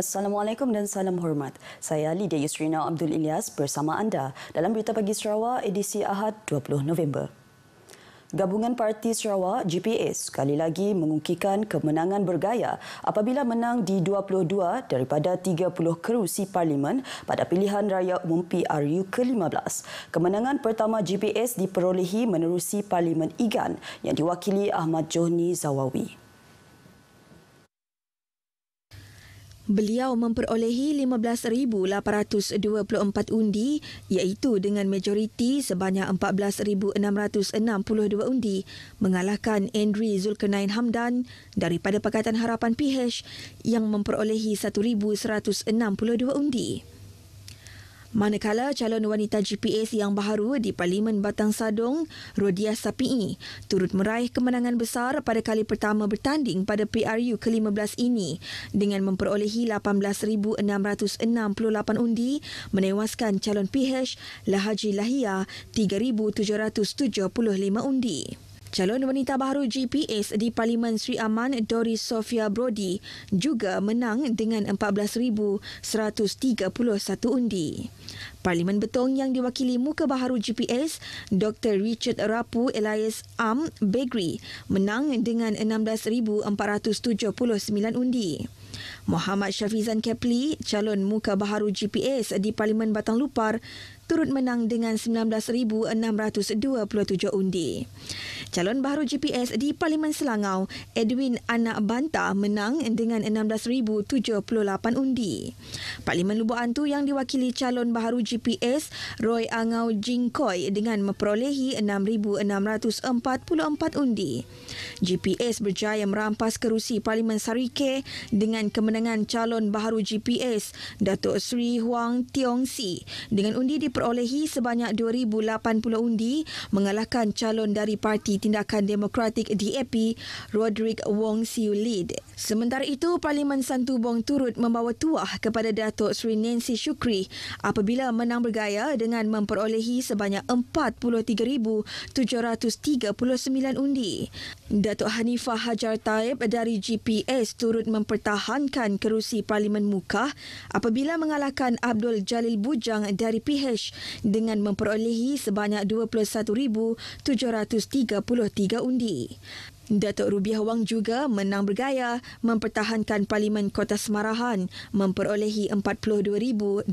Assalamualaikum dan salam hormat. Saya Lydia Yusrina Abdul Ilyas bersama anda dalam Berita Pagi Sarawak edisi Ahad 20 November. Gabungan Parti Sarawak GPS sekali lagi mengukikan kemenangan bergaya apabila menang di 22 daripada 30 kerusi parlimen pada pilihan raya umum PRU ke-15. Kemenangan pertama GPS diperolehi menerusi Parlimen Igan yang diwakili Ahmad Johni Zawawi. Beliau memperolehi 15,824 undi iaitu dengan majoriti sebanyak 14,662 undi mengalahkan Andri Zulkarnain Hamdan daripada Pakatan Harapan PH yang memperolehi 1,162 undi. Manakala calon wanita GPS yang baru di Parlimen Batang Sadong, Rodia Sapi'i, turut meraih kemenangan besar pada kali pertama bertanding pada PRU ke-15 ini dengan memperolehi 18,668 undi menewaskan calon PH Lahaji Lahia 3,775 undi. Calon wanita baru GPS di Parlimen Sri Aman Dori Sofia Brody juga menang dengan 14,131 undi. Parlimen Betong yang diwakili muka baharu GPS Dr. Richard Rapu Elias Am Begri menang dengan 16,479 undi. Muhammad Syafizan Kepli, calon muka baharu GPS di Parlimen Batang Lupar turut menang dengan 19,627 undi. Calon baru GPS di Parlimen Selangau, Edwin Anak Banta menang dengan 16,078 undi. Parlimen Lubuk Antu yang diwakili calon baru GPS, Roy Angau Jingkoi dengan memperolehi 6,644 undi. GPS berjaya merampas kerusi Parlimen Sarike dengan kemenangan calon baru GPS, Datuk Sri Huang Tiong Si dengan undi diperolehi sebanyak 2,080 undi mengalahkan calon dari parti Tindakan Demokratik DAP, Roderick Wong Siu Lid. Sementara itu, Parlimen Santubong turut membawa tuah kepada Datuk Sri Nancy Shukri apabila menang bergaya dengan memperolehi sebanyak 43,739 undi. Datuk Hanifah Hajar Taib dari GPS turut mempertahankan kerusi Parlimen Mukah apabila mengalahkan Abdul Jalil Bujang dari PH dengan memperolehi sebanyak 21,733 undi. Datuk Rubiah Wang juga menang bergaya mempertahankan Parlimen Kota Semarahan memperolehi 42,278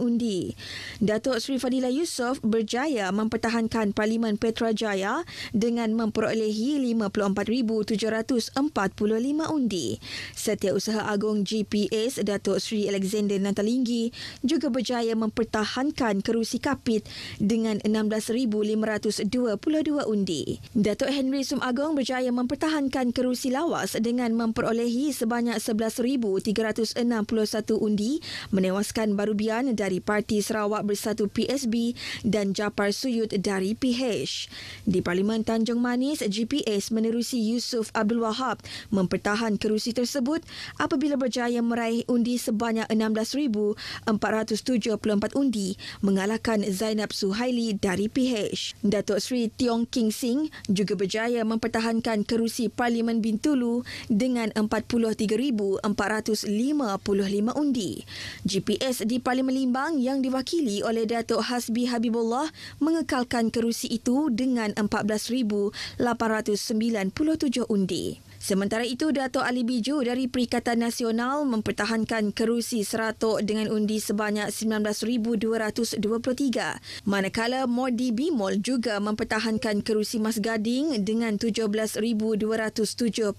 undi. Datuk Sri Fadila Yusof berjaya mempertahankan Parlimen Petra Jaya dengan memperolehi 54,745 undi. Setiausaha Agong GPS Datuk Sri Alexander Nantalinggi juga berjaya mempertahankan kerusi kapit dengan 16,522 undi. Datuk Henry Sum Agong berjaya mempertahankan kerusi lawas dengan memperolehi sebanyak 11,361 undi menewaskan Barubian dari Parti Sarawak Bersatu PSB dan Japar Suyut dari PH. Di Parlimen Tanjung Manis, GPS menerusi Yusuf Abdul Wahab mempertahankan kerusi tersebut apabila berjaya meraih undi sebanyak 16,474 undi mengalahkan Zainab Suhaili dari PH. Datuk Sri Tiong King Singh juga berjaya berjaya mempertahankan kerusi Parlimen Bintulu dengan 43,455 undi. GPS di Parlimen Limbang yang diwakili oleh Datuk Hasbi Habibullah mengekalkan kerusi itu dengan 14,897 undi. Sementara itu, Datuk Ali Biju dari Perikatan Nasional mempertahankan kerusi seratok dengan undi sebanyak 19,223. Manakala Modi Bimol juga mempertahankan kerusi Mas Gading dengan 17,274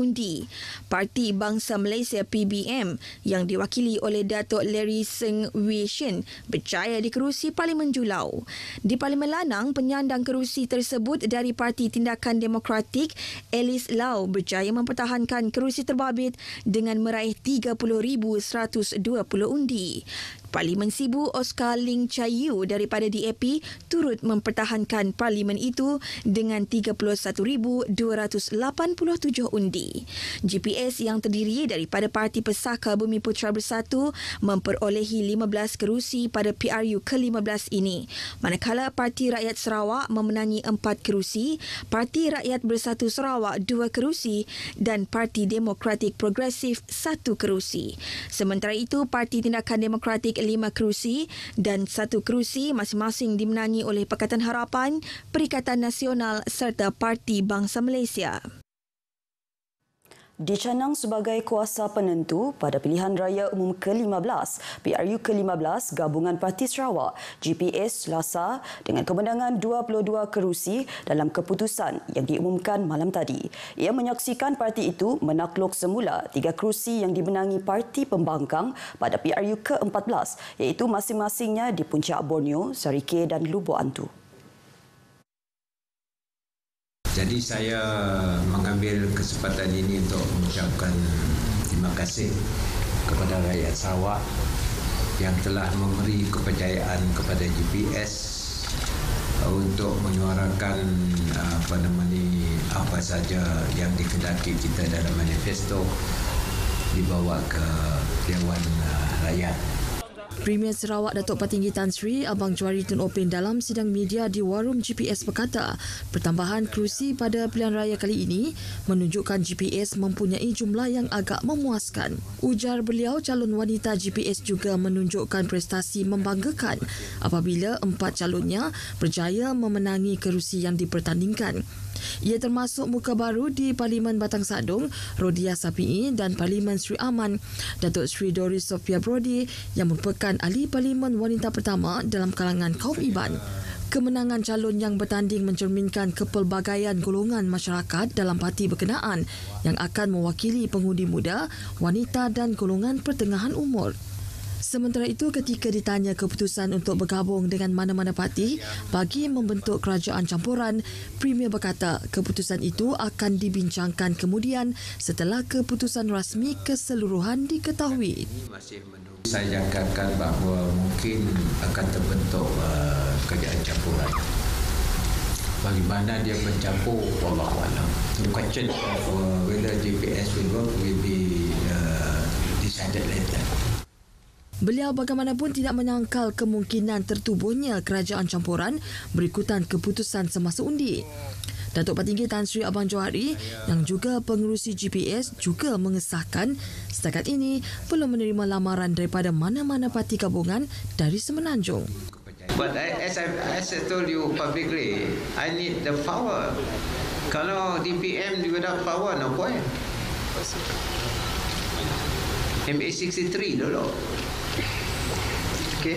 undi. Parti Bangsa Malaysia PBM yang diwakili oleh Datuk Larry Seng Wee Shin berjaya di kerusi Parlimen Julau. Di Parlimen Lanang, penyandang kerusi tersebut dari Parti Tindakan Demokratik Alice Lau berjaya mempertahankan kerusi terbabit dengan meraih 30,120 undi. Parlimen Sibu Oscar Ling Chai Yu daripada DAP turut mempertahankan parlimen itu dengan 31,287 undi. GPS yang terdiri daripada Parti Pesaka Bumi Putra Bersatu memperolehi 15 kerusi pada PRU ke-15 ini. Manakala Parti Rakyat Sarawak memenangi 4 kerusi, Parti Rakyat Bersatu Sarawak 2 kerusi dan Parti Demokratik Progresif 1 kerusi. Sementara itu, Parti Tindakan Demokratik Lima kerusi dan satu kerusi masing-masing dimenangi oleh Pakatan Harapan, Perikatan Nasional serta Parti Bangsa Malaysia. Dicanang sebagai kuasa penentu pada pilihan raya umum ke-15, PRU ke-15 Gabungan Parti Sarawak, GPS Selasa dengan kemenangan 22 kerusi dalam keputusan yang diumumkan malam tadi. Ia menyaksikan parti itu menakluk semula tiga kerusi yang dimenangi Parti Pembangkang pada PRU ke-14 iaitu masing-masingnya di Puncak Borneo, Sarike dan Lubuk Antu. Jadi saya mengambil kesempatan ini untuk mengucapkan terima kasih kepada rakyat Sarawak yang telah memberi kepercayaan kepada GPS untuk menyuarakan eh, apa nama ni apa saja yang dikendaki kita dalam manifesto dibawa ke Dewan eh, Rakyat. Premier Sarawak Datuk Patinggi Tan Sri Abang Juari Tun Open dalam sidang media di Warung GPS berkata, pertambahan kerusi pada pilihan raya kali ini menunjukkan GPS mempunyai jumlah yang agak memuaskan. Ujar beliau calon wanita GPS juga menunjukkan prestasi membanggakan apabila empat calonnya berjaya memenangi kerusi yang dipertandingkan. Ia termasuk muka baru di Parlimen Batang Sadong, Rodia Sapi'i dan Parlimen Sri Aman, Datuk Sri Doris Sophia Brody yang merupakan ahli Parlimen wanita pertama dalam kalangan kaum Iban. Kemenangan calon yang bertanding mencerminkan kepelbagaian golongan masyarakat dalam parti berkenaan yang akan mewakili pengundi muda, wanita dan golongan pertengahan umur. Sementara itu, ketika ditanya keputusan untuk bergabung dengan mana-mana parti bagi membentuk kerajaan campuran, Premier berkata keputusan itu akan dibincangkan kemudian setelah keputusan rasmi keseluruhan diketahui. Saya jangkakan bahawa mungkin akan terbentuk uh, kerajaan campuran. Bagaimana dia bercampur, Allah The question of uh, whether JPS will work will be uh, decided later. Beliau bagaimanapun tidak menyangkal kemungkinan tertubuhnya kerajaan campuran berikutan keputusan semasa undi. Datuk Patinggi Tan Sri Abang Johari yang juga pengurusi GPS juga mengesahkan setakat ini belum menerima lamaran daripada mana-mana parti gabungan dari Semenanjung. But I, as, I, as I told you publicly, I need the power. Kalau DPM without power, no point. MA63 dulu. Okay.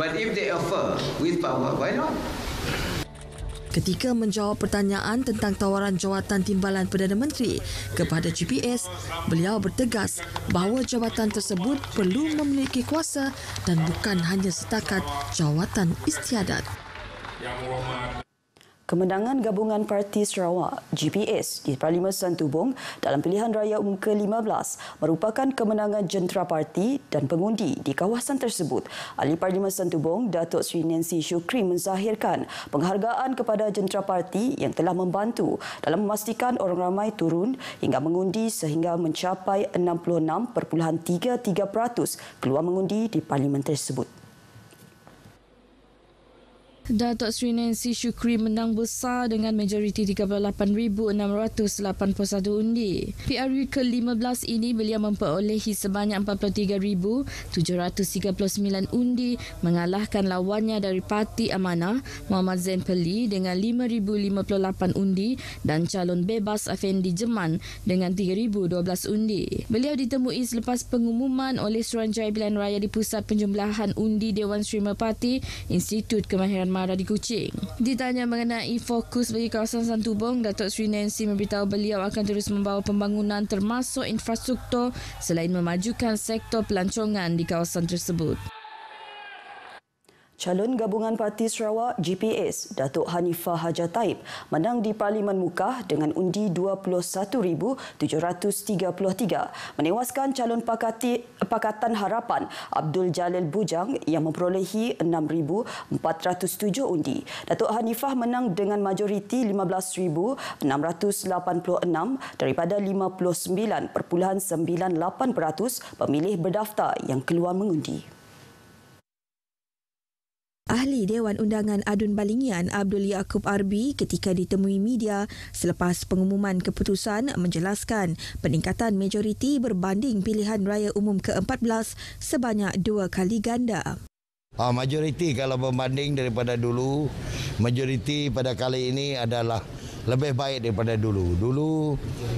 But if they offer with power, why not? Ketika menjawab pertanyaan tentang tawaran jawatan timbalan Perdana Menteri kepada GPS, beliau bertegas bahawa jawatan tersebut perlu memiliki kuasa dan bukan hanya setakat jawatan istiadat. Kemenangan gabungan parti Sarawak GPS di Parlimen Santubong dalam pilihan raya umum ke-15 merupakan kemenangan jentera parti dan pengundi di kawasan tersebut. Ahli Parlimen Santubong Datuk Sri Nancy Shukri menzahirkan penghargaan kepada jentera parti yang telah membantu dalam memastikan orang ramai turun hingga mengundi sehingga mencapai 66.33% keluar mengundi di parlimen tersebut. Datuk Sri Nancy Shukri menang besar dengan majoriti 38,681 undi. PRU ke-15 ini beliau memperolehi sebanyak 43,739 undi mengalahkan lawannya dari Parti Amanah Muhammad Zain Peli dengan 5,058 undi dan calon bebas Afendi Jeman dengan 3,012 undi. Beliau ditemui selepas pengumuman oleh Suruhanjaya bilan Raya di Pusat Penjumlahan Undi Dewan Serima Parti Institut Kemahiran marah di kucing. Ditanya mengenai fokus bagi kawasan Santubong, Datuk Sri Nancy memberitahu beliau akan terus membawa pembangunan termasuk infrastruktur selain memajukan sektor pelancongan di kawasan tersebut. Calon Gabungan Parti Sarawak GPS Datuk Hanifah Haja Taib menang di Parlimen Mukah dengan undi 21,733 menewaskan calon Pakati, Pakatan Harapan Abdul Jalil Bujang yang memperolehi 6,407 undi. Datuk Hanifah menang dengan majoriti 15,686 daripada 59.98% pemilih berdaftar yang keluar mengundi. Ahli Dewan Undangan Adun Balingian Abdul Yaakob Arbi ketika ditemui media selepas pengumuman keputusan menjelaskan peningkatan majoriti berbanding pilihan raya umum ke-14 sebanyak dua kali ganda. Ah, majoriti kalau berbanding daripada dulu, majoriti pada kali ini adalah lebih baik daripada dulu. Dulu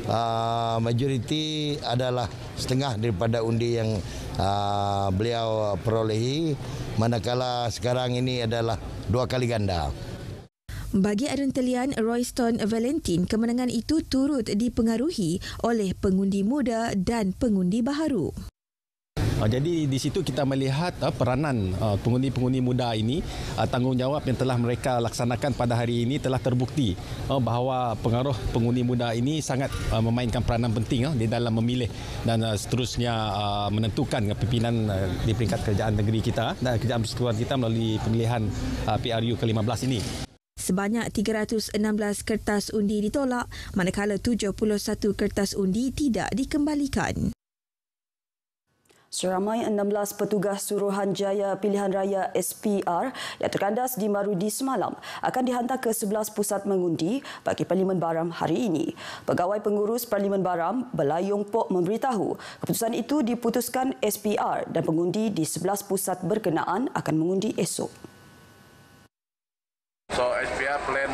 uh, majoriti adalah setengah daripada undi yang uh, beliau perolehi manakala sekarang ini adalah dua kali ganda. Bagi Arun Telian, Royston Valentin, kemenangan itu turut dipengaruhi oleh pengundi muda dan pengundi baharu. Ah, jadi di situ kita melihat uh, peranan uh, pengundi-pengundi muda ini uh, tanggungjawab yang telah mereka laksanakan pada hari ini telah terbukti uh, bahawa pengaruh pengundi muda ini sangat uh, memainkan peranan penting uh, di dalam memilih dan uh, seterusnya uh, menentukan kepimpinan uh, di peringkat kerjaan negeri kita dan kerajaan persekutuan kita melalui pemilihan uh, PRU ke-15 ini. Sebanyak 316 kertas undi ditolak, manakala 71 kertas undi tidak dikembalikan. Seramai 16 petugas Suruhanjaya Pilihan Raya SPR yang terkandas di Marudi semalam akan dihantar ke 11 pusat mengundi bagi Parlimen Baram hari ini. Pegawai pengurus Parlimen Baram, Belayung Pok memberitahu keputusan itu diputuskan SPR dan pengundi di 11 pusat berkenaan akan mengundi esok. So SPR plan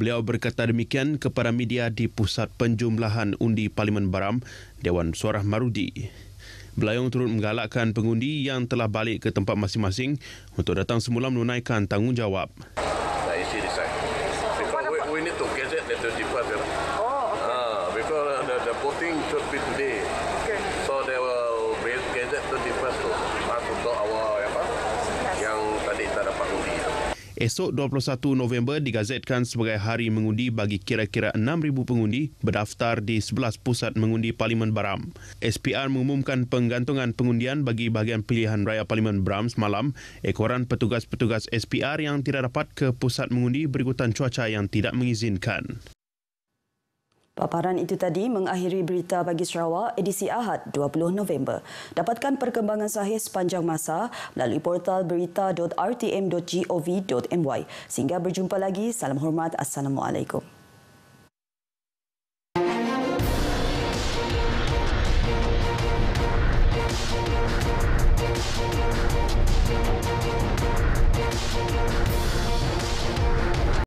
Beliau berkata demikian kepada media di Pusat Penjumlahan Undi Parlimen Baram, Dewan Suara Marudi. Beliau turut menggalakkan pengundi yang telah balik ke tempat masing-masing untuk datang semula menunaikan tanggungjawab. Esok 21 November digazetkan sebagai hari mengundi bagi kira-kira 6,000 pengundi berdaftar di 11 pusat mengundi Parlimen Baram. SPR mengumumkan penggantungan pengundian bagi bahagian pilihan raya Parlimen Baram semalam. Ekoran petugas-petugas SPR yang tidak dapat ke pusat mengundi berikutan cuaca yang tidak mengizinkan. Paparan itu tadi mengakhiri berita bagi Sarawak edisi Ahad 20 November. Dapatkan perkembangan sahih sepanjang masa melalui portal berita.rtm.gov.my. Sehingga berjumpa lagi. Salam hormat. Assalamualaikum.